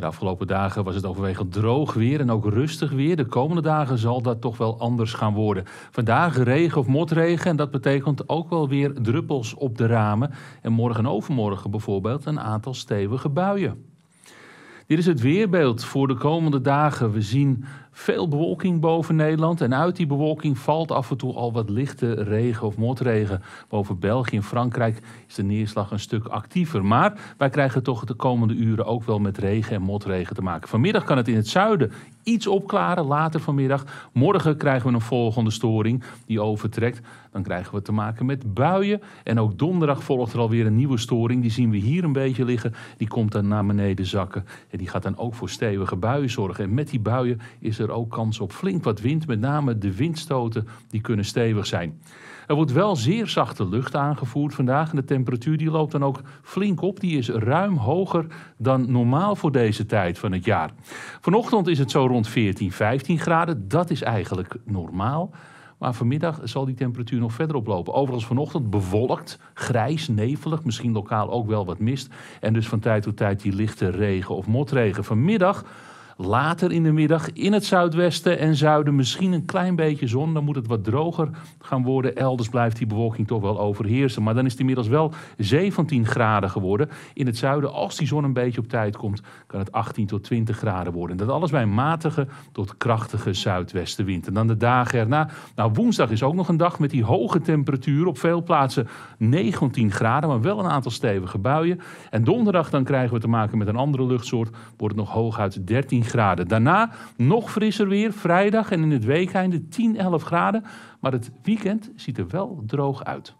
de afgelopen dagen was het overwegend droog weer en ook rustig weer. De komende dagen zal dat toch wel anders gaan worden. Vandaag regen of motregen en dat betekent ook wel weer druppels op de ramen. En morgen en overmorgen bijvoorbeeld een aantal stevige buien. Dit is het weerbeeld voor de komende dagen. We zien veel bewolking boven Nederland. En uit die bewolking valt af en toe al wat lichte regen of motregen. Boven België en Frankrijk is de neerslag een stuk actiever. Maar wij krijgen toch de komende uren ook wel met regen en motregen te maken. Vanmiddag kan het in het zuiden iets opklaren, later vanmiddag. Morgen krijgen we een volgende storing die overtrekt. Dan krijgen we te maken met buien. En ook donderdag volgt er alweer een nieuwe storing. Die zien we hier een beetje liggen. Die komt dan naar beneden zakken. En die gaat dan ook voor stevige buien zorgen. En met die buien is er er ook kans op flink wat wind, met name de windstoten die kunnen stevig zijn. Er wordt wel zeer zachte lucht aangevoerd vandaag en de temperatuur die loopt dan ook flink op. Die is ruim hoger dan normaal voor deze tijd van het jaar. Vanochtend is het zo rond 14, 15 graden. Dat is eigenlijk normaal. Maar vanmiddag zal die temperatuur nog verder oplopen. Overigens vanochtend bewolkt, grijs, nevelig, misschien lokaal ook wel wat mist. En dus van tijd tot tijd die lichte regen of motregen. Vanmiddag Later in de middag in het zuidwesten en zuiden misschien een klein beetje zon. Dan moet het wat droger gaan worden. Elders blijft die bewolking toch wel overheersen. Maar dan is het inmiddels wel 17 graden geworden. In het zuiden, als die zon een beetje op tijd komt, kan het 18 tot 20 graden worden. Dat alles bij een matige tot krachtige zuidwestenwind. En dan de dagen erna. Nou, woensdag is ook nog een dag met die hoge temperatuur. Op veel plaatsen 19 graden, maar wel een aantal stevige buien. En donderdag dan krijgen we te maken met een andere luchtsoort. Wordt het nog hooguit 13 graden. Daarna nog frisser weer, vrijdag en in het weekeinde 10, 11 graden. Maar het weekend ziet er wel droog uit.